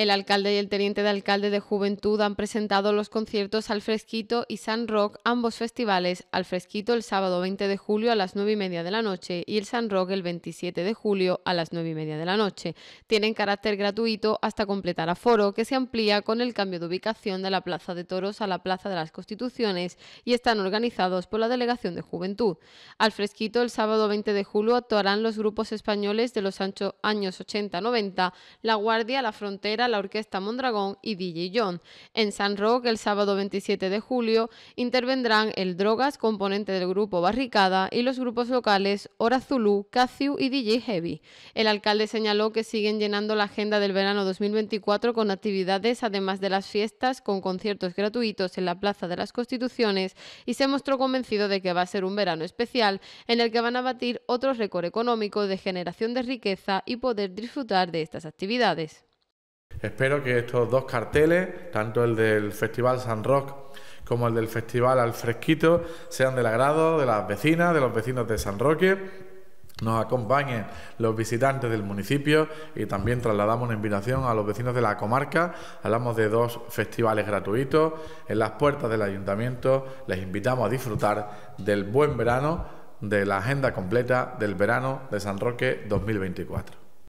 El alcalde y el teniente de alcalde de Juventud han presentado los conciertos Al Fresquito y San Rock, ambos festivales, Al Fresquito el sábado 20 de julio a las 9 y media de la noche y el San Rock el 27 de julio a las 9 y media de la noche. Tienen carácter gratuito hasta completar aforo, que se amplía con el cambio de ubicación de la Plaza de Toros a la Plaza de las Constituciones y están organizados por la Delegación de Juventud. Al Fresquito el sábado 20 de julio actuarán los grupos españoles de los años 80-90, La Guardia, La Frontera, la Orquesta Mondragón y DJ John. En San Roque, el sábado 27 de julio, intervendrán el Drogas, componente del grupo Barricada, y los grupos locales Hora Zulu, y DJ Heavy. El alcalde señaló que siguen llenando la agenda del verano 2024 con actividades, además de las fiestas, con conciertos gratuitos en la Plaza de las Constituciones, y se mostró convencido de que va a ser un verano especial en el que van a batir otro récord económico de generación de riqueza y poder disfrutar de estas actividades. Espero que estos dos carteles, tanto el del Festival San Roque como el del Festival Al Fresquito, sean del agrado de las vecinas, de los vecinos de San Roque nos acompañen los visitantes del municipio y también trasladamos una invitación a los vecinos de la comarca. Hablamos de dos festivales gratuitos en las puertas del ayuntamiento. Les invitamos a disfrutar del buen verano, de la agenda completa del verano de San Roque 2024.